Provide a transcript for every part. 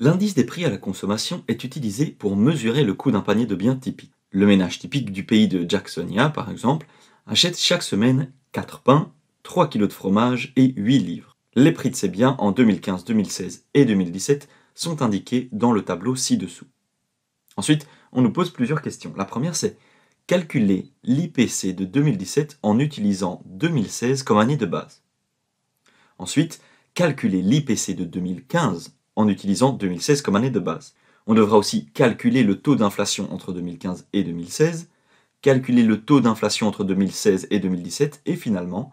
L'indice des prix à la consommation est utilisé pour mesurer le coût d'un panier de biens typique. Le ménage typique du pays de Jacksonia, par exemple, achète chaque semaine 4 pains, 3 kg de fromage et 8 livres. Les prix de ces biens en 2015, 2016 et 2017 sont indiqués dans le tableau ci-dessous. Ensuite, on nous pose plusieurs questions. La première, c'est calculer l'IPC de 2017 en utilisant 2016 comme année de base. Ensuite, calculer l'IPC de 2015 en utilisant 2016 comme année de base. On devra aussi calculer le taux d'inflation entre 2015 et 2016, calculer le taux d'inflation entre 2016 et 2017 et finalement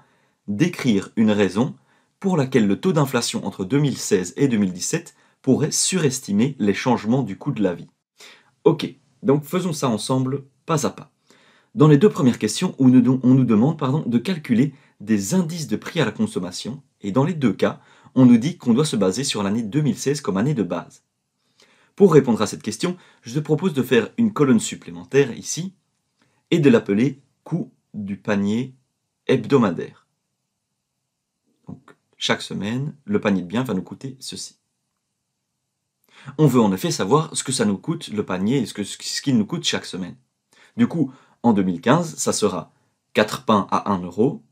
décrire une raison pour laquelle le taux d'inflation entre 2016 et 2017 pourrait surestimer les changements du coût de la vie. Ok, donc faisons ça ensemble pas à pas. Dans les deux premières questions, on nous, demande pardon, de calculer des indices de prix à la consommation et dans les deux cas, on nous dit qu'on doit se baser sur l'année 2016 comme année de base. Pour répondre à cette question, je te propose de faire une colonne supplémentaire ici et de l'appeler coût du panier hebdomadaire. Donc, chaque semaine, le panier de biens va nous coûter ceci. On veut en effet savoir ce que ça nous coûte le panier et ce qu'il nous coûte chaque semaine. Du coup, en 2015, ça sera 4 pains à 1 euro,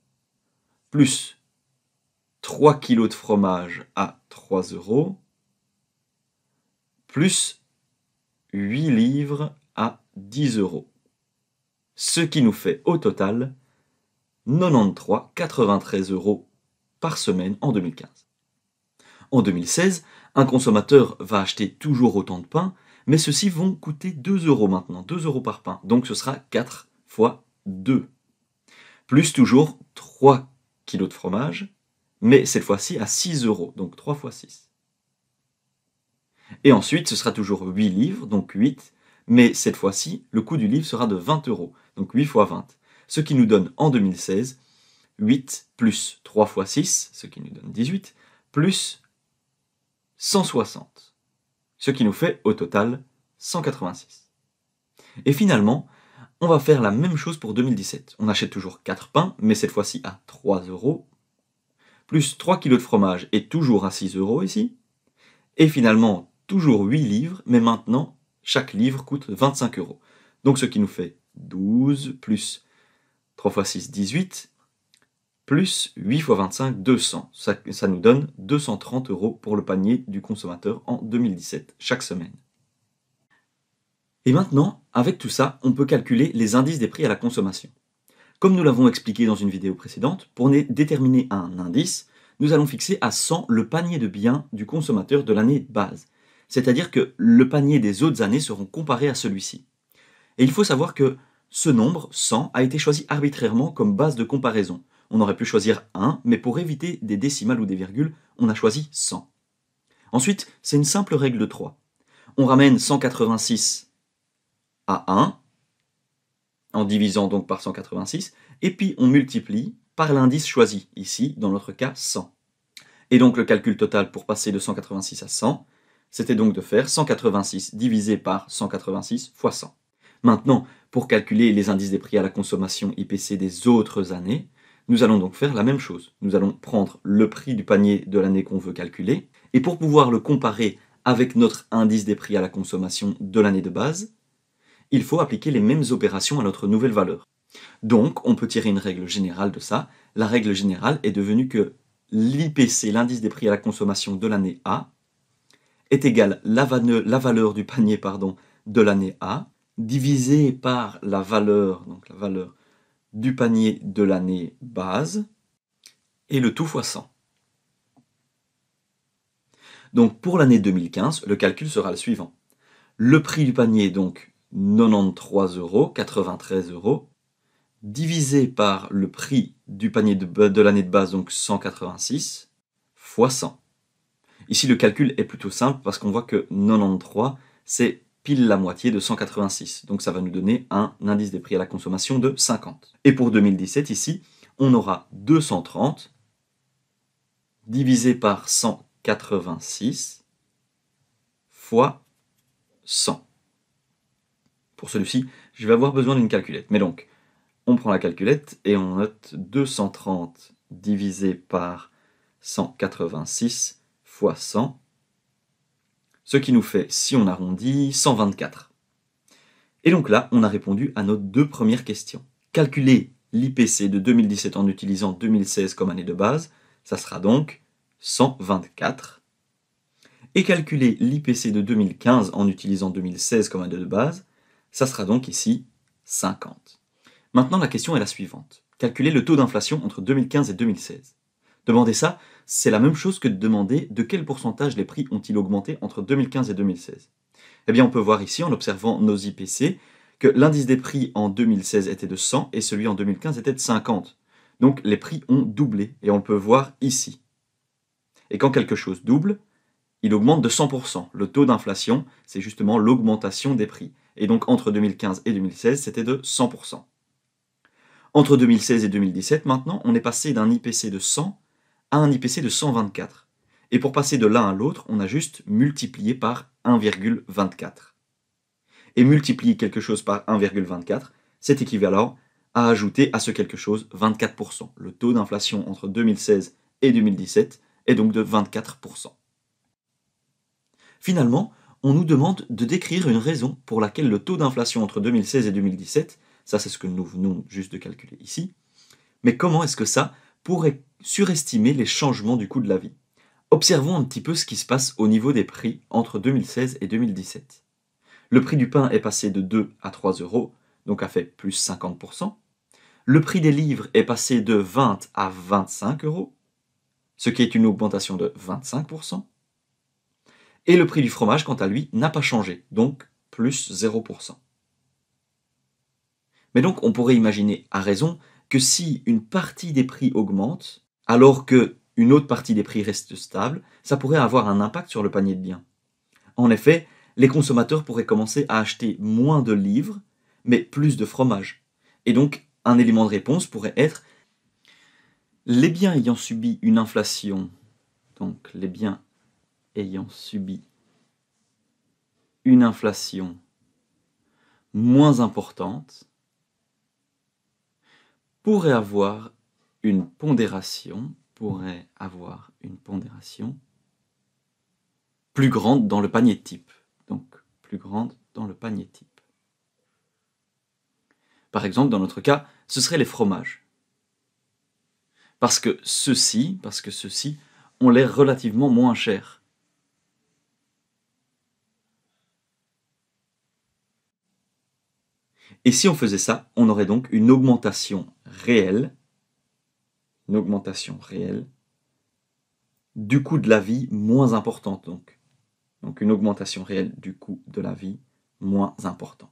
plus 3 kg de fromage à 3 euros, plus 8 livres à 10 euros. Ce qui nous fait au total 93,93 euros par semaine en 2015. En 2016, un consommateur va acheter toujours autant de pain, mais ceux-ci vont coûter 2 euros maintenant, 2 euros par pain. Donc ce sera 4 fois 2. Plus toujours 3 kg de fromage, mais cette fois-ci à 6 euros, donc 3 fois 6. Et ensuite, ce sera toujours 8 livres, donc 8, mais cette fois-ci, le coût du livre sera de 20 euros, donc 8 x 20, ce qui nous donne en 2016 8 plus 3 x 6, ce qui nous donne 18, plus 160, ce qui nous fait au total 186. Et finalement, on va faire la même chose pour 2017. On achète toujours 4 pains, mais cette fois-ci à 3 euros plus 3 kg de fromage est toujours à 6 euros ici. Et finalement, toujours 8 livres, mais maintenant, chaque livre coûte 25 euros. Donc ce qui nous fait 12 plus 3 x 6, 18, plus 8 x 25, 200. ça nous donne 230 euros pour le panier du consommateur en 2017, chaque semaine. Et maintenant, avec tout ça, on peut calculer les indices des prix à la consommation. Comme nous l'avons expliqué dans une vidéo précédente, pour déterminer un indice, nous allons fixer à 100 le panier de biens du consommateur de l'année de base. C'est-à-dire que le panier des autres années seront comparés à celui-ci. Et il faut savoir que ce nombre, 100, a été choisi arbitrairement comme base de comparaison. On aurait pu choisir 1, mais pour éviter des décimales ou des virgules, on a choisi 100. Ensuite, c'est une simple règle de 3. On ramène 186 à 1, en divisant donc par 186, et puis on multiplie par l'indice choisi, ici dans notre cas 100. Et donc le calcul total pour passer de 186 à 100, c'était donc de faire 186 divisé par 186 fois 100. Maintenant, pour calculer les indices des prix à la consommation IPC des autres années, nous allons donc faire la même chose. Nous allons prendre le prix du panier de l'année qu'on veut calculer, et pour pouvoir le comparer avec notre indice des prix à la consommation de l'année de base, il faut appliquer les mêmes opérations à notre nouvelle valeur. Donc, on peut tirer une règle générale de ça. La règle générale est devenue que l'IPC, l'indice des prix à la consommation de l'année A, est égal à la, valeur du panier pardon, de l'année A, divisé par la valeur, donc la valeur du panier de l'année base, et le tout fois 100. Donc pour l'année 2015, le calcul sera le suivant. Le prix du panier, donc 93 euros, 93 euros, divisé par le prix du panier de, de l'année de base, donc 186, fois 100. Ici, le calcul est plutôt simple parce qu'on voit que 93, c'est pile la moitié de 186. Donc ça va nous donner un indice des prix à la consommation de 50. Et pour 2017, ici, on aura 230 divisé par 186 fois 100. Pour celui-ci, je vais avoir besoin d'une calculette. Mais donc, on prend la calculette et on note 230 divisé par 186 fois 100, ce qui nous fait, si on arrondit, 124. Et donc là, on a répondu à nos deux premières questions. Calculer l'IPC de 2017 en utilisant 2016 comme année de base, ça sera donc 124. Et calculer l'IPC de 2015 en utilisant 2016 comme année de base, ça sera donc ici 50. Maintenant, la question est la suivante. Calculer le taux d'inflation entre 2015 et 2016. Demander ça, c'est la même chose que de demander de quel pourcentage les prix ont-ils augmenté entre 2015 et 2016. Eh bien, on peut voir ici, en observant nos IPC, que l'indice des prix en 2016 était de 100 et celui en 2015 était de 50. Donc les prix ont doublé et on peut voir ici. Et quand quelque chose double, il augmente de 100%. Le taux d'inflation, c'est justement l'augmentation des prix. Et donc entre 2015 et 2016, c'était de 100%. Entre 2016 et 2017, maintenant, on est passé d'un IPC de 100 à un IPC de 124. Et pour passer de l'un à l'autre, on a juste multiplié par 1,24. Et multiplier quelque chose par 1,24, c'est équivalent à ajouter à ce quelque chose 24%. Le taux d'inflation entre 2016 et 2017 est donc de 24%. Finalement, on nous demande de décrire une raison pour laquelle le taux d'inflation entre 2016 et 2017, ça c'est ce que nous venons juste de calculer ici, mais comment est-ce que ça pourrait surestimer les changements du coût de la vie Observons un petit peu ce qui se passe au niveau des prix entre 2016 et 2017. Le prix du pain est passé de 2 à 3 euros, donc a fait plus 50%. Le prix des livres est passé de 20 à 25 euros, ce qui est une augmentation de 25%. Et le prix du fromage, quant à lui, n'a pas changé, donc plus 0%. Mais donc on pourrait imaginer à raison que si une partie des prix augmente, alors que une autre partie des prix reste stable, ça pourrait avoir un impact sur le panier de biens. En effet, les consommateurs pourraient commencer à acheter moins de livres, mais plus de fromage. Et donc, un élément de réponse pourrait être les biens ayant subi une inflation, donc les biens ayant subi une inflation moins importante pourrait avoir une pondération, pourrait avoir une pondération plus grande dans le panier type. Donc plus grande dans le panier type. Par exemple, dans notre cas, ce serait les fromages. Parce que ceux-ci, parce que ceux-ci, ont l'air relativement moins chers. Et si on faisait ça, on aurait donc une augmentation réelle, une augmentation réelle du coût de la vie moins importante donc. Donc une augmentation réelle du coût de la vie moins importante.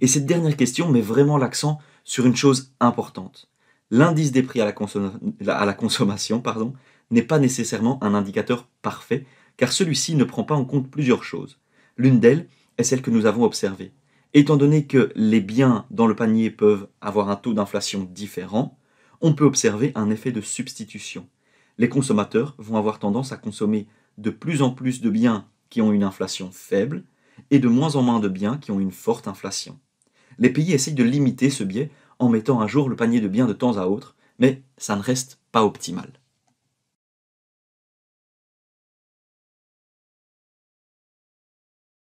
Et cette dernière question met vraiment l'accent sur une chose importante. L'indice des prix à la, à la consommation pardon, n'est pas nécessairement un indicateur parfait, car celui-ci ne prend pas en compte plusieurs choses. L'une d'elles est celle que nous avons observée. Étant donné que les biens dans le panier peuvent avoir un taux d'inflation différent, on peut observer un effet de substitution. Les consommateurs vont avoir tendance à consommer de plus en plus de biens qui ont une inflation faible et de moins en moins de biens qui ont une forte inflation. Les pays essayent de limiter ce biais en mettant à jour le panier de biens de temps à autre, mais ça ne reste pas optimal.